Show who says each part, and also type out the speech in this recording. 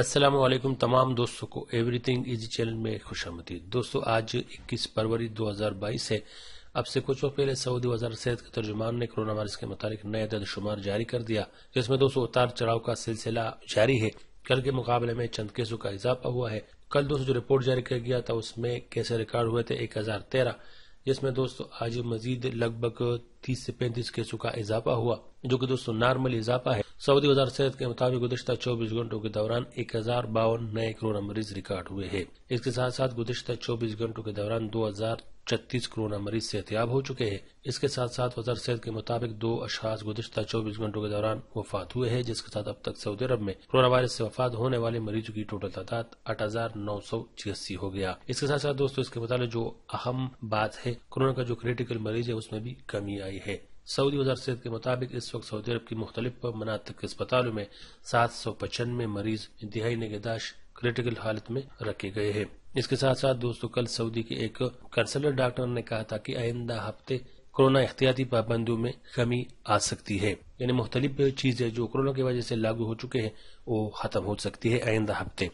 Speaker 1: असलम तमाम दोस्तों को एवरीथिंग इजी चैनल में खुश दोस्तों आज 21 फरवरी 2022 है अब से कुछ वक्त पहले सऊदी वजार सेहत के तर्जुमान ने कोरोना वायरस के मुताबिक नए दर्द शुमार जारी कर दिया जिसमें दोस्तों उतार चढ़ाव का सिलसिला जारी है कल के मुकाबले में चंद केसों का इजाफा हुआ है कल दोस्तों जो रिपोर्ट जारी किया गया था उसमें कैसे रिकॉर्ड हुए थे एक हजार तेरह जिसमें दोस्तों आज मजीद लगभग तीस से पैंतीस केसों का इजाफा हुआ जो कि दोस्तों नॉर्मल इजाफा है सऊदी वजार सेहत के मुताबिक गुजशत चौबीस घंटों के दौरान एक हजार बावन नए कोरोना मरीज रिकॉर्ड हुए हैं इसके साथ साथ गुजशत चौबीस घंटों के दौरान दो हजार छत्तीस कोरोना मरीज सेहतियाब हो चुके हैं इसके साथ साथ वजार सेहत के मुताबिक दो अशास गुजशत चौबीस घंटों के दौरान वफात हुए हैं जिसके साथ अब तक सऊदी अरब में कोरोना वायरस ऐसी वफात होने वाले मरीजों की टोटल तादाद आठ हजार नौ सौ छियासी हो गया इसके साथ साथ दोस्तों इसके मुताबिक जो अहम बात है कोरोना का जो क्रिटिकल मरीज है उसमें भी कमी आई है सऊदी वजार सेहत के मुताबिक इस वक्त सऊदी अरब की मुख्तलि मनातक के अस्पतालों में सात सौ पचानवे मरीज इंतहाई निगहदाश क्रिटिकल हालत में रखे गए हैं इसके साथ साथ दोस्तों कल सऊदी के एक कंसलर डॉक्टर ने कहा था कि आइंदा हफ्ते कोरोना एहतियाती पाबंदियों में कमी आ सकती है यानी मुख्तलिफ चीजें जो कोरोना की वजह से लागू हो चुके हैं वो खत्म हो सकती है आइंदा हफ्ते